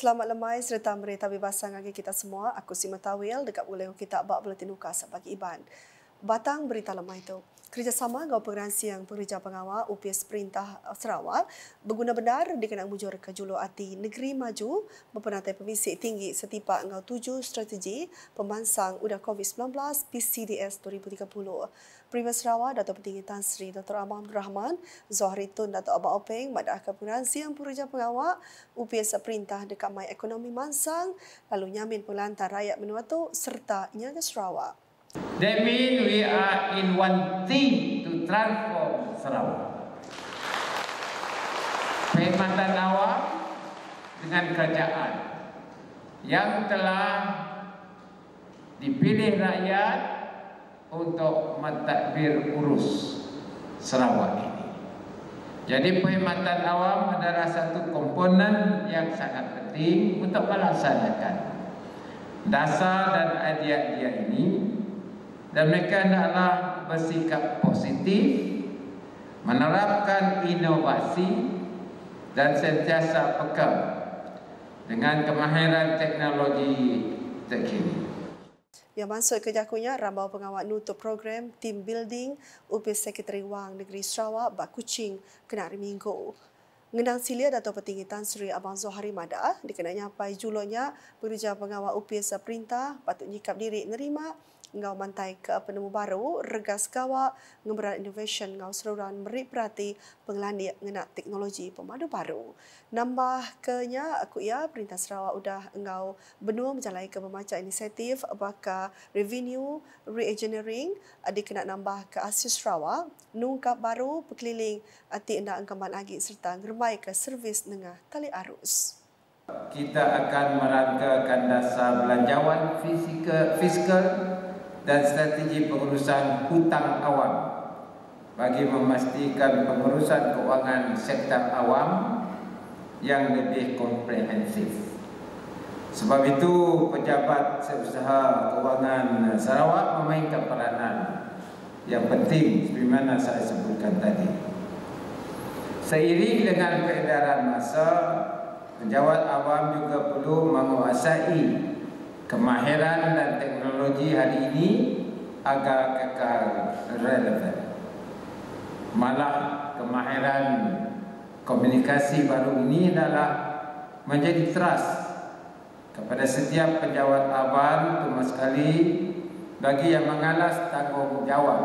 Selamat lemai serta merita bebasan lagi kita semua. Aku Sima Tawil dekat Ulayu Kitab Bak Buletin Ukas Bagi Iban batang berita lemah itu. Kerjasama Gawa Pengeransi yang Pengerja Pengawal UPS Perintah Sarawak berguna benar dikenal mujur ke Julu Ati Negeri Maju berpenatai pemisik tinggi setipa dengan tujuh strategi pemansang udah COVID-19 PCDS 2030. Primer Sarawak, Dato' Petinggi Tan Sri Dr. Abang Rahman, Zohri Tun Dato' Abang Openg, Mada Akal Pengeransi yang Pengerja Pengawal UPS Perintah dekat Mai Ekonomi Mansang, lalu nyamin pelantar rakyat menua itu serta nyata Sarawak. That means we are in one thing to transform Sarawak. Perkhidmatan awam dengan kerajaan yang telah dipilih rakyat untuk mentadbir urus Sarawak ini. Jadi perkhidmatan awam adalah satu komponen yang sangat penting untuk melaksanakan dasar dan idea-idea ini dan mereka adalah bersikap positif menerapkan inovasi dan sentiasa peka dengan kemahiran teknologi terkini. Yang masuk kejakunya, Rambau Pengawal Nutup Program Team Building, Upis Sekretari Wang Negeri Sarawak, Bak Kuching, Kenari Minggu. Ngenang Silia Dato' Petinggi Tan Sri Abang Zohari Mada dikenanya pai julonya pekerja pengawal UPS perintah patut nyikap diri nerima ngau mantai ke penemu baru regas gawa ngemberat innovation ngau seluruhan merik perhati pengelani ngenak teknologi pemadu baru. Nambah kenya aku ya perintah Sarawak udah ngau benua menjalani ke pemacat inisiatif baka revenue reengineering engineering adik kena nambah ke asis Sarawak nungkap baru berkeliling ati enda angkaman agi serta ngerum mai ke servis nengah tali arus. Kita akan merangkakan dasar belanjawan fisika, fiskal dan strategi pengurusan hutang awam bagi memastikan pengurusan kewangan sektor awam yang lebih komprehensif. Sebab itu, pejabat seusaha kewangan Sarawak memainkan peranan yang penting seperti mana saya sebutkan tadi. Seiring dengan peredaran masa, pejabat awam juga perlu menguasai kemahiran dan teknologi hari ini agar kekal relevan. Malah kemahiran komunikasi baru ini adalah menjadi trust kepada setiap pejabat awam terutama sekali bagi yang mengalas tanggungjawab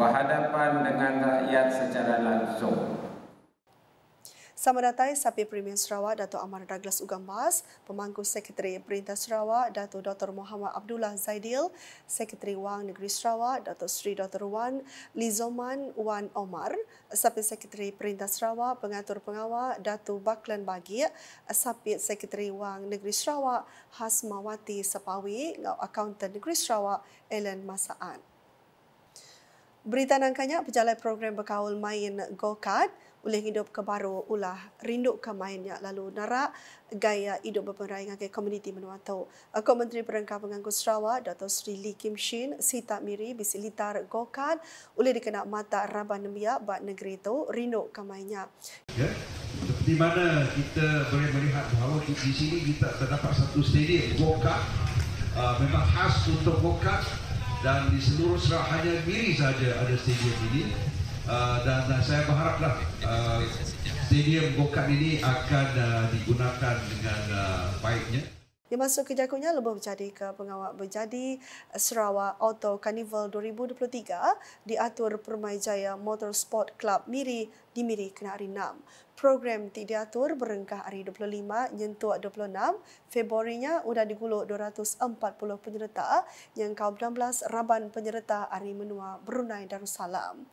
berhadapan dengan rakyat secara langsung. Sama datang Sapi Premier Sarawak Dato' Amar Douglas Ugambas, Pemangku Sekretari Perintah Sarawak Dato' Dr. Muhammad Abdullah Zaidil, Sekretari Wang Negeri Sarawak Dato' Sri Dr. Wan Lizoman Wan Omar, Sapi Sekretari Perintah Sarawak Pengatur Pengawal Dato' Baklan Bagi, Sapi Sekretari Wang Negeri Sarawak Hasmawati Sapawi, Ngau Accountant Negeri Sarawak Ellen Masaan. Berita nangkanya, pejalan program berkaul main go-kart, boleh hidup ke baru ulah rindu ke main ya lalu nara gaya hidup berperai dengan komuniti menua tu. Aku Menteri Perangkap Pengangku Sarawak, Dato' Sri Lee Kim Shin, Sita Miri, bisilitar Gokan, boleh dikena mata Rabah nemia, Bak Negeri tu, rindu ke mainnya. Ya, di mana kita boleh melihat bahawa di, di sini kita terdapat satu stadium Gokan, uh, memang khas untuk Gokan dan di seluruh Sarawak hanya Miri saja ada stadium ini. Ah, dan, dan saya berharaplah uh, stadium Gokart ini akan uh, digunakan dengan uh, baiknya. Yang masuk ke jagungnya lebih menjadi ke pengawal berjadi eh, Sarawak Auto Carnival 2023 diatur Permai Jaya Motorsport Club Miri di Miri Kenari program Tidiatur Berengkah Hari 25 nyentuh 26 Februarinya sudah digulur 240 penyerta yang kau 16 Raban Penyerta Hari Menua Brunei Darussalam.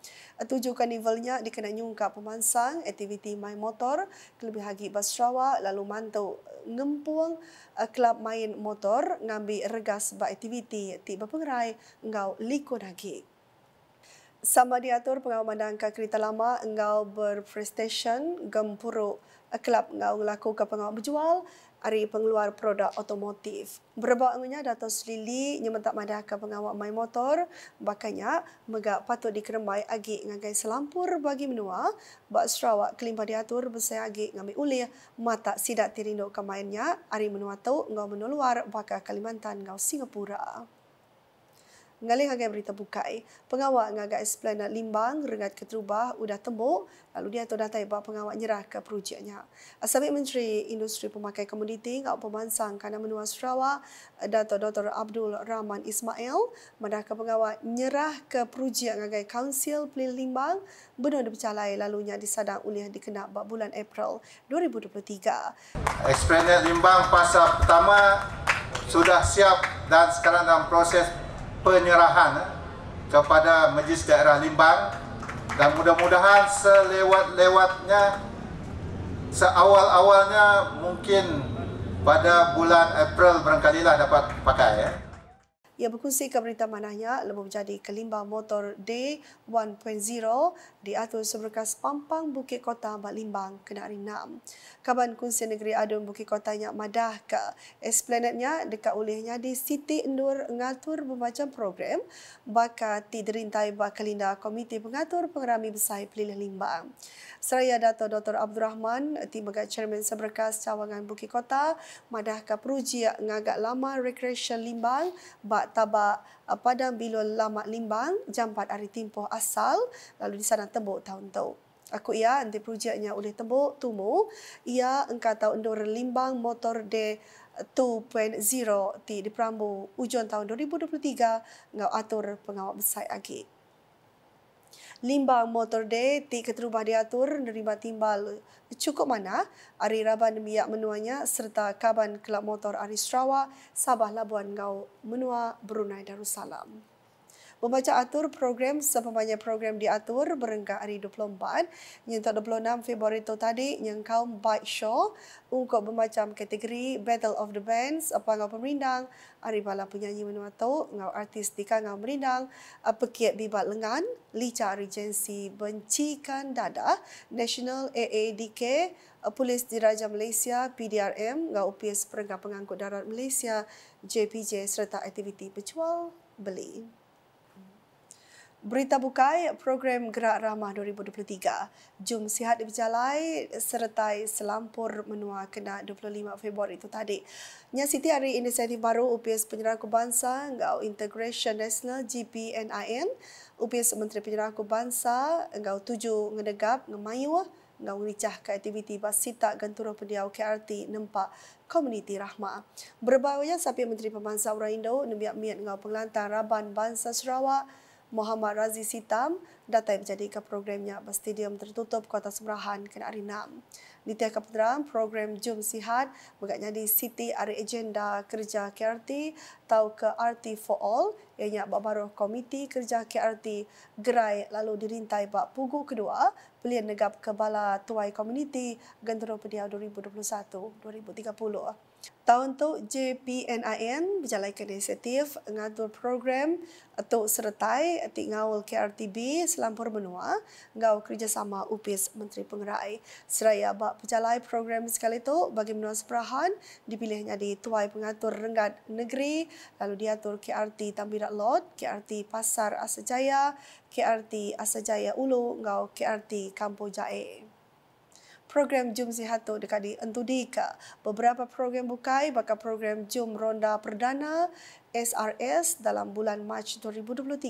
Tujuh karnivalnya dikena nyungka pemansang aktiviti main motor kelebih lagi bas Sarawak lalu mantau ngempuang eh, kelab main motor ngambil regas buat aktiviti tiba pengerai ngau liku nagik sama diatur pengawal pengamanan ke kereta lama engau berprestasi, gempuru kelab engau ngelaku pengawal berjual dari pengeluar produk otomotif. Berapa angunnya Dato' Selili nyementak madah ke pengawal main motor bakanya megak patut dikeremai agik ngagai selampur bagi menua bak Sarawak kelimpah diatur bersaya agik ngambil ulih mata sidak tirinduk ke mainnya dari menua tau engau menuluar bakal Kalimantan engau Singapura ngalih ngagai berita bukai. Pengawak ngagai esplanat limbang, rengat ketubah, udah tembok, lalu dia atau datai bahawa pengawal nyerah ke perujiannya. Asabik Menteri Industri Pemakai Komoditi, ngak pemansang kanan menua Sarawak, Dato' Dr. Abdul Rahman Ismail, madah ke pengawak nyerah ke perujian ngagai Kaunsil Pelin Limbang, benar dipercalai lalunya disadang oleh dikenak bak bulan April 2023. Esplanat Limbang pasal pertama sudah siap dan sekarang dalam proses penyerahan eh, kepada Majlis Daerah Limbang dan mudah-mudahan selewat-lewatnya seawal-awalnya mungkin pada bulan April barangkali lah dapat pakai ya. Eh. Ia berkongsi pemerintah manahnya lebih menjadi kelimba motor D1.0 diatur seberkas pampang Bukit Kota Mbak kena ke hari Kaban Kunsi Negeri Adun Bukit Kota yang madah ke esplanetnya dekat ulihnya di Siti Endur ngatur bermacam program bakat tidrintai bakalinda komite Pengatur Pengerami Besai Pilih Limbang. Seraya Dato' Dr. Abdul Rahman, Timbaga Chairman Seberkas Cawangan Bukit Kota, madah ke peruji ngagak lama Recreation Limbang bak martabak uh, padang bilo lamak limbang jampat ari timpoh asal lalu di sana tembok tahun tau aku ia anti projeknya oleh tembok tumu ia engka tau endur limbang motor de 2.0 di di prambu ujung tahun 2023 ngau atur pengawal besai agi limbang motor day ti keterubah diatur nerima timbal cukup mana ari raban miak menuanya serta kaban kelab motor ari Sarawak Sabah Labuan Gau menua Brunei Darussalam membaca atur program sepanjang program diatur berengkah hari 24 yang 26 Februari itu tadi yang kaum baik show untuk bermacam kategori Battle of the Bands apa ngau pemerindang hari bala penyanyi menua tu ngau artis dika ngau pemerindang, apa kiat bibat lengan licah benci kan dada National AADK Polis Diraja Malaysia, PDRM, Ngau UPS Perengkap Pengangkut Darat Malaysia, JPJ serta aktiviti pecual beli. Berita Bukai Program Gerak Ramah 2023. Jom sihat di Bejalai serta selampur menua kena 25 Februari itu tadi. Nya Siti hari inisiatif baru UPS Penyeraku Bangsa Engau Integration National GPNIN UPS Menteri Penyeraku Bangsa Engau Tuju Ngedegap Ngemayu Engau Ngericah ke aktiviti Basita Genturuh Pendiau KRT Nempak Komuniti Rahma. Berbawanya Sapi Menteri Pembangsa Orang Indo Nembiak Miat Engau Penglantan Raban Bangsa Sarawak Muhammad Razi Sitam datang menjadi ke programnya di Stadium Tertutup Kota Semerahan Kena Arinam. Di tiap kapteran, program Jum Sihat mengatnya di City Ari Agenda Kerja KRT atau ke RT for All yang ianya baru Komiti Kerja KRT Gerai lalu dirintai bapak Pugu Kedua Pilihan Negap Kebala Tuai Komuniti Gentro Pediau 2021-2030. Tahun tu JPNIN berjalankan inisiatif mengatur program atau sertai di ngawal KRTB selampur menua ngau kerjasama UPIS Menteri Pengerai. Seraya bak berjalan program sekali tu bagi menua seperahan dipilihnya di tuai pengatur renggat negeri lalu diatur KRT Tambirat Lot, KRT Pasar Asajaya, KRT Asajaya Ulu ngau KRT Kampung Jaya program Jom Sihatu dekat Entudika. Beberapa program bukai bakal program Jum' Ronda Perdana SRS dalam bulan Mac 2023,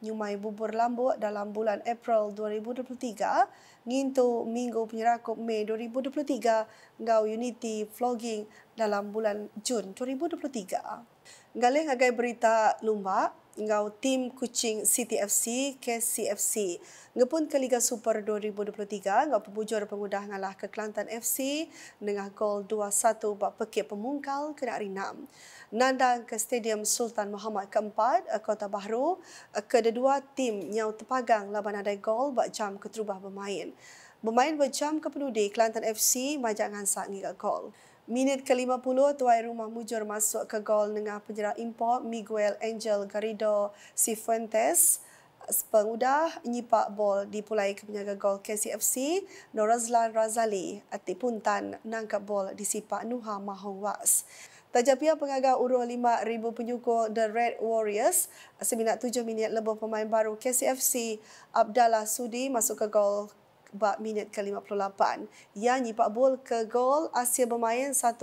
Nyumai Bubur Lambuk dalam bulan April 2023, Ngintu Minggu Penyerakup Mei 2023, Ngau Unity Vlogging dalam bulan Jun 2023. Galih agai berita lumba ngau tim kucing CTFC ke CFC. ngepun ke Liga Super 2023 ngau pembujur pengudah ngalah ke Kelantan FC dengan gol 2-1 bak pekik pemungkal ke hari 6 nandang ke Stadium Sultan Muhammad keempat, eh, Kota Bahru eh, kedua tim nyau tepagang laban ada gol bak jam keterubah bermain bermain berjam ke penudi Kelantan FC majak ngansak ngigak gol Minit ke-50, tuai rumah mujur masuk ke gol dengan penyerang impor Miguel Angel Garrido Sifuentes. Pengudah nyipak bol dipulai ke penjaga gol KCFC Norazlan Razali Ati Puntan nangkap bol disipak Nuha Mahong Was. Tajapia pengagal urung 5,000 penyukur The Red Warriors. tujuh minit lebih pemain baru KCFC Abdallah Sudi masuk ke gol bab minit ke-58. Yang Pak bol ke gol hasil bermain 1-2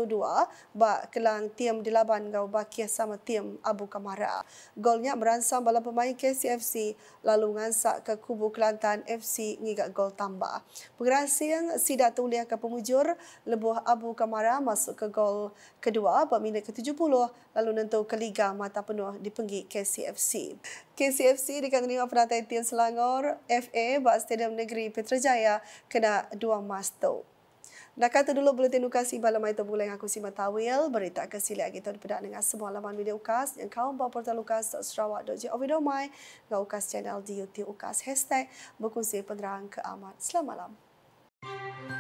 bak kelang tim dilaban gau bakia sama tim Abu Kamara. Golnya beransang bala pemain KCFC lalu ngansak ke kubu Kelantan FC ngigak gol tambah. Pengerasian sida tulia ke pemujur lebuh Abu Kamara masuk ke gol kedua bak minit ke-70 lalu nentu ke Liga Mata Penuh dipenggi KCFC. KCFC dekat terima penatai Tian Selangor FA buat Stadium Negeri Petrajaya kena dua masto. Nak kata dulu buletin ukas Imbalan Maito Bula yang aku simak tawil berita kesilai lagi tuan pedak dengan semua laman video ukas yang kau bawa portal ukas serawak.gov.my dan ukas channel di YouTube ukas hashtag berkongsi penerang ke amat. Selamat malam.